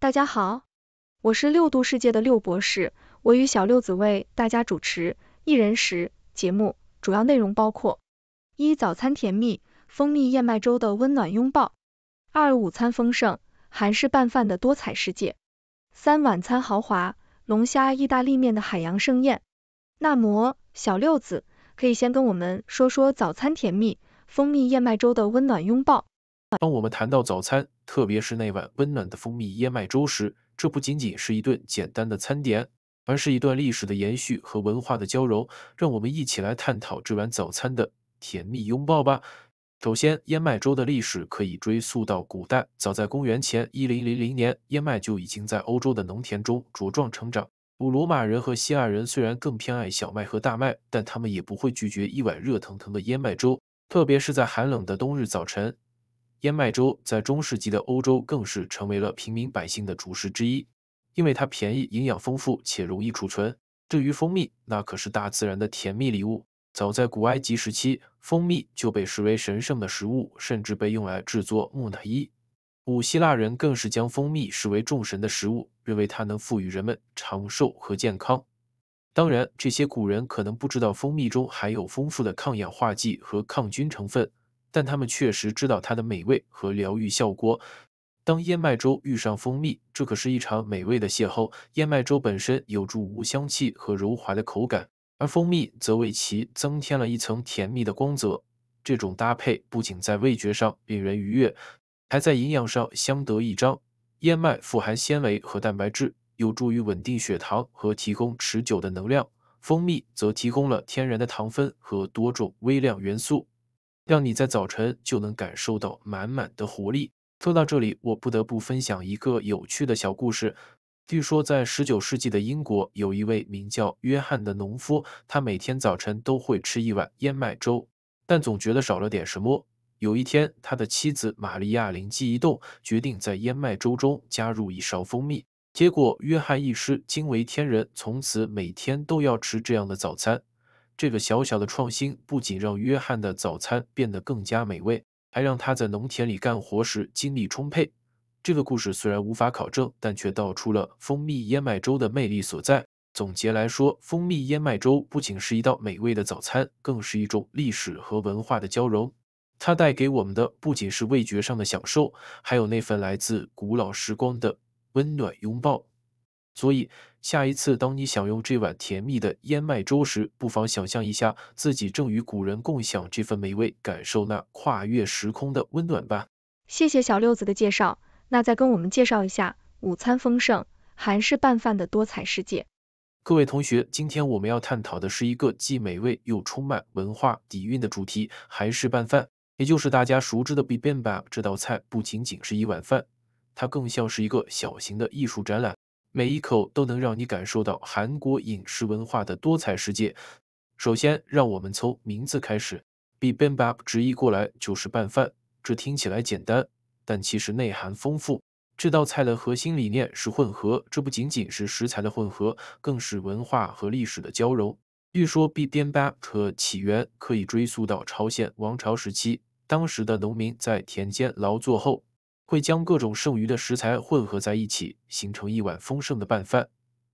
大家好，我是六度世界的六博士，我与小六子为大家主持《一人食》节目，主要内容包括：一、早餐甜蜜蜂蜜燕麦粥的温暖拥抱；二、午餐丰盛韩式拌饭的多彩世界；三、晚餐豪华龙虾意大利面的海洋盛宴。那么，小六子，可以先跟我们说说早餐甜蜜蜂蜜燕麦粥的温暖拥抱。当我们谈到早餐，特别是那碗温暖的蜂蜜燕麦粥时，这不仅仅是一顿简单的餐点，而是一段历史的延续和文化的交融。让我们一起来探讨这碗早餐的甜蜜拥抱吧。首先，燕麦粥的历史可以追溯到古代，早在公元前一零零零年，燕麦就已经在欧洲的农田中茁壮成长。古罗马人和希腊人虽然更偏爱小麦和大麦，但他们也不会拒绝一碗热腾腾的燕麦粥，特别是在寒冷的冬日早晨。燕麦粥在中世纪的欧洲更是成为了平民百姓的主食之一，因为它便宜、营养丰富且容易储存。至于蜂蜜，那可是大自然的甜蜜礼物。早在古埃及时期，蜂蜜就被视为神圣的食物，甚至被用来制作木乃伊。古希腊人更是将蜂蜜视为众神的食物，认为它能赋予人们长寿和健康。当然，这些古人可能不知道蜂蜜中含有丰富的抗氧化剂和抗菌成分。但他们确实知道它的美味和疗愈效果。当燕麦粥遇上蜂蜜，这可是一场美味的邂逅。燕麦粥本身有助无香气和柔滑的口感，而蜂蜜则为其增添了一层甜蜜的光泽。这种搭配不仅在味觉上令人愉悦，还在营养上相得益彰。燕麦富含纤维和蛋白质，有助于稳定血糖和提供持久的能量；蜂蜜则提供了天然的糖分和多种微量元素。让你在早晨就能感受到满满的活力。说到这里，我不得不分享一个有趣的小故事。据说在19世纪的英国，有一位名叫约翰的农夫，他每天早晨都会吃一碗燕麦粥，但总觉得少了点什么。有一天，他的妻子玛利亚灵机一动，决定在燕麦粥中加入一勺蜂蜜。结果，约翰一失，惊为天人，从此每天都要吃这样的早餐。这个小小的创新不仅让约翰的早餐变得更加美味，还让他在农田里干活时精力充沛。这个故事虽然无法考证，但却道出了蜂蜜燕麦粥的魅力所在。总结来说，蜂蜜燕麦粥不仅是一道美味的早餐，更是一种历史和文化的交融。它带给我们的不仅是味觉上的享受，还有那份来自古老时光的温暖拥抱。所以，下一次当你享用这碗甜蜜的燕麦粥时，不妨想象一下自己正与古人共享这份美味，感受那跨越时空的温暖吧。谢谢小六子的介绍，那再跟我们介绍一下午餐丰盛韩式拌饭的多彩世界。各位同学，今天我们要探讨的是一个既美味又充满文化底蕴的主题——韩式拌饭，也就是大家熟知的 Bibimbap。这道菜不仅仅是一碗饭，它更像是一个小型的艺术展览。每一口都能让你感受到韩国饮食文化的多彩世界。首先，让我们从名字开始。bi bimbap 直译过来就是拌饭，这听起来简单，但其实内涵丰富。这道菜的核心理念是混合，这不仅仅是食材的混合，更是文化和历史的交融。据说 bi bimbap 的起源可以追溯到朝鲜王朝时期，当时的农民在田间劳作后。会将各种剩余的食材混合在一起，形成一碗丰盛的拌饭。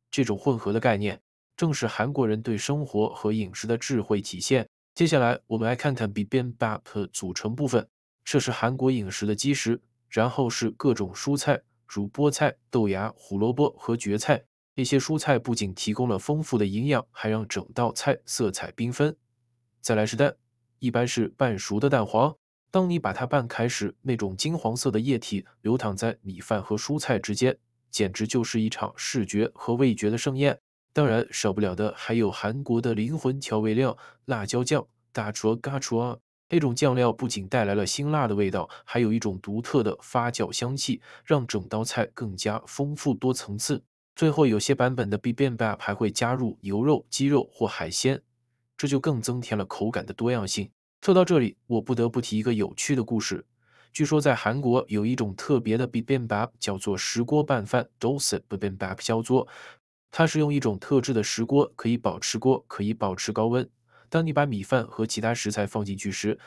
这种混合的概念正是韩国人对生活和饮食的智慧体现。接下来，我们来看看 bibimbap 组成部分。这是韩国饮食的基石，然后是各种蔬菜，如菠菜、豆芽、胡萝卜和蕨菜。这些蔬菜不仅提供了丰富的营养，还让整道菜色彩缤纷。再来是蛋，一般是半熟的蛋黄。当你把它拌开时，那种金黄色的液体流淌在米饭和蔬菜之间，简直就是一场视觉和味觉的盛宴。当然，少不了的还有韩国的灵魂调味料——辣椒酱，大卓嘎厨啊。这种酱料不仅带来了辛辣的味道，还有一种独特的发酵香气，让整道菜更加丰富多层次。最后，有些版本的 Bibimbap 还会加入牛肉、鸡肉或海鲜，这就更增添了口感的多样性。说到这里，我不得不提一个有趣的故事。据说在韩国有一种特别的 bibimbap，叫做石锅拌饭 （dosse bibimbap） 焦作。它是用一种特制的石锅，可以保持锅可以保持高温。当你把米饭和其他食材放进去时，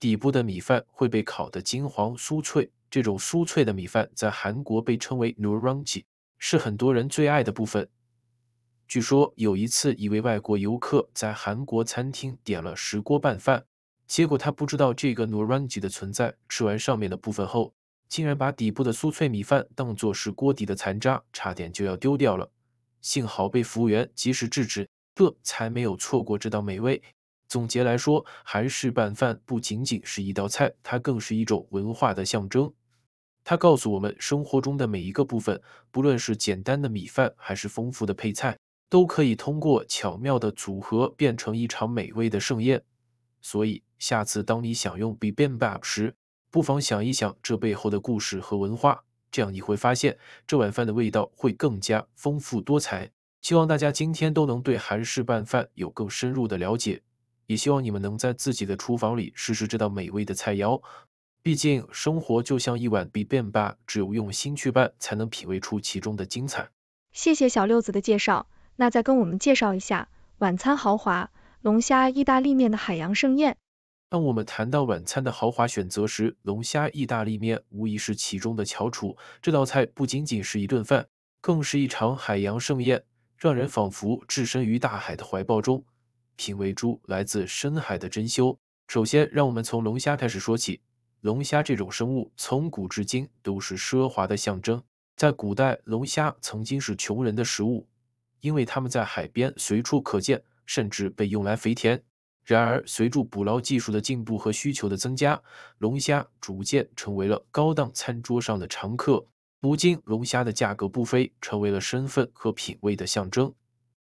底部的米饭会被烤得金黄酥脆。这种酥脆的米饭在韩国被称为 nuurangi，是很多人最爱的部分。据说有一次，一位外国游客在韩国餐厅点了石锅拌饭。结果他不知道这个糯软 i 的存在，吃完上面的部分后，竟然把底部的酥脆米饭当作是锅底的残渣，差点就要丢掉了。幸好被服务员及时制止，这才没有错过这道美味。总结来说，韩式拌饭不仅仅是一道菜，它更是一种文化的象征。它告诉我们，生活中的每一个部分，不论是简单的米饭还是丰富的配菜，都可以通过巧妙的组合，变成一场美味的盛宴。所以，下次当你想用 bibimbap 时，不妨想一想这背后的故事和文化，这样你会发现这碗饭的味道会更加丰富多彩。希望大家今天都能对韩式拌饭有更深入的了解，也希望你们能在自己的厨房里试试这道美味的菜肴。毕竟，生活就像一碗 bibimbap，只有用心去拌，才能品味出其中的精彩。谢谢小六子的介绍，那再跟我们介绍一下晚餐豪华。龙虾意大利面的海洋盛宴。当我们谈到晚餐的豪华选择时，龙虾意大利面无疑是其中的翘楚。这道菜不仅仅是一顿饭，更是一场海洋盛宴，让人仿佛置身于大海的怀抱中，品味出来自深海的珍馐。首先，让我们从龙虾开始说起。龙虾这种生物从古至今都是奢华的象征。在古代，龙虾曾经是穷人的食物，因为它们在海边随处可见。甚至被用来肥田。然而，随着捕捞技术的进步和需求的增加，龙虾逐渐成为了高档餐桌上的常客。如今，龙虾的价格不菲，成为了身份和品味的象征。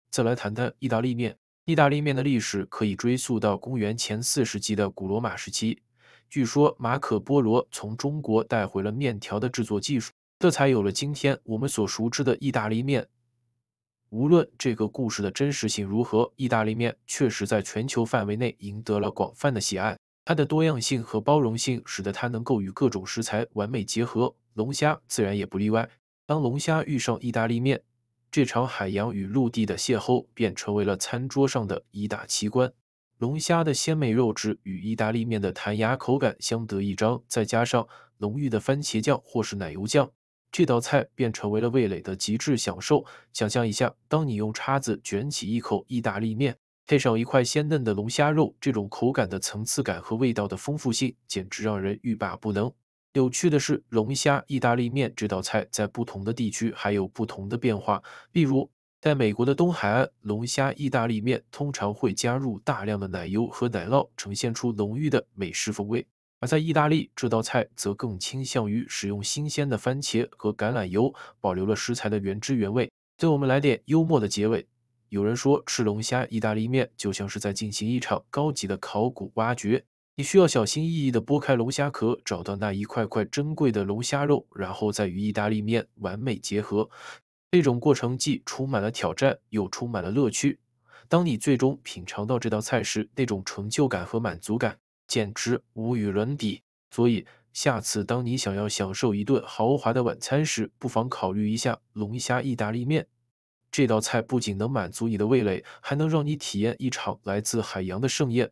再来谈谈意大利面。意大利面的历史可以追溯到公元前四世纪的古罗马时期。据说，马可·波罗从中国带回了面条的制作技术，这才有了今天我们所熟知的意大利面。无论这个故事的真实性如何，意大利面确实在全球范围内赢得了广泛的喜爱。它的多样性和包容性使得它能够与各种食材完美结合，龙虾自然也不例外。当龙虾遇上意大利面，这场海洋与陆地的邂逅便成为了餐桌上的一大奇观。龙虾的鲜美肉质与意大利面的弹牙口感相得益彰，再加上浓郁的番茄酱或是奶油酱。这道菜便成为了味蕾的极致享受。想象一下，当你用叉子卷起一口意大利面，配上一块鲜嫩的龙虾肉，这种口感的层次感和味道的丰富性，简直让人欲罢不能。有趣的是，龙虾意大利面这道菜在不同的地区还有不同的变化。例如，在美国的东海岸，龙虾意大利面通常会加入大量的奶油和奶酪，呈现出浓郁的美式风味。而在意大利，这道菜则更倾向于使用新鲜的番茄和橄榄油，保留了食材的原汁原味。对我们来点幽默的结尾：有人说吃龙虾意大利面就像是在进行一场高级的考古挖掘，你需要小心翼翼地剥开龙虾壳，找到那一块块珍贵的龙虾肉，然后再与意大利面完美结合。这种过程既充满了挑战，又充满了乐趣。当你最终品尝到这道菜时，那种成就感和满足感。简直无与伦比，所以下次当你想要享受一顿豪华的晚餐时，不妨考虑一下龙虾意大利面。这道菜不仅能满足你的味蕾，还能让你体验一场来自海洋的盛宴。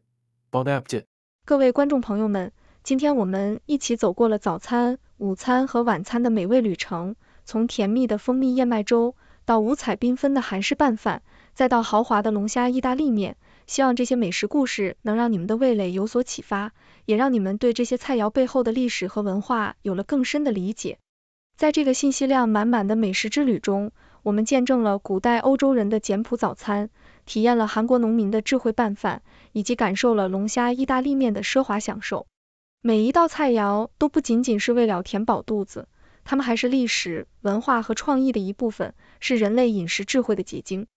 Bon a p p é t 各位观众朋友们，今天我们一起走过了早餐、午餐和晚餐的美味旅程，从甜蜜的蜂蜜燕麦粥，到五彩缤纷的韩式拌饭，再到豪华的龙虾意大利面。希望这些美食故事能让你们的味蕾有所启发，也让你们对这些菜肴背后的历史和文化有了更深的理解。在这个信息量满满的美食之旅中，我们见证了古代欧洲人的简朴早餐，体验了韩国农民的智慧拌饭，以及感受了龙虾意大利面的奢华享受。每一道菜肴都不仅仅是为了填饱肚子，它们还是历史、文化和创意的一部分，是人类饮食智慧的结晶。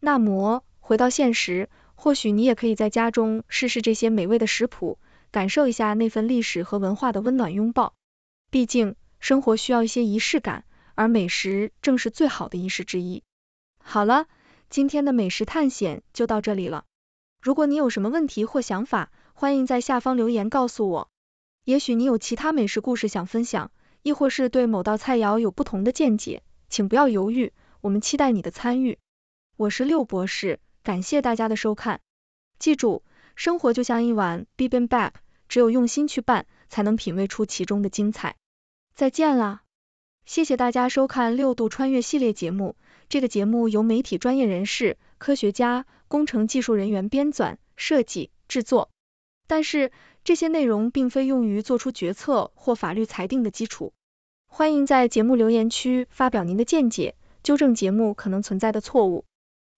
那么，回到现实。或许你也可以在家中试试这些美味的食谱，感受一下那份历史和文化的温暖拥抱。毕竟，生活需要一些仪式感，而美食正是最好的仪式之一。好了，今天的美食探险就到这里了。如果你有什么问题或想法，欢迎在下方留言告诉我。也许你有其他美食故事想分享，亦或是对某道菜肴有不同的见解，请不要犹豫，我们期待你的参与。我是六博士。感谢大家的收看，记住，生活就像一碗 bibimbap，只有用心去拌，才能品味出其中的精彩。再见啦！谢谢大家收看六度穿越系列节目。这个节目由媒体专业人士、科学家、工程技术人员编纂、设计、制作，但是这些内容并非用于做出决策或法律裁定的基础。欢迎在节目留言区发表您的见解，纠正节目可能存在的错误。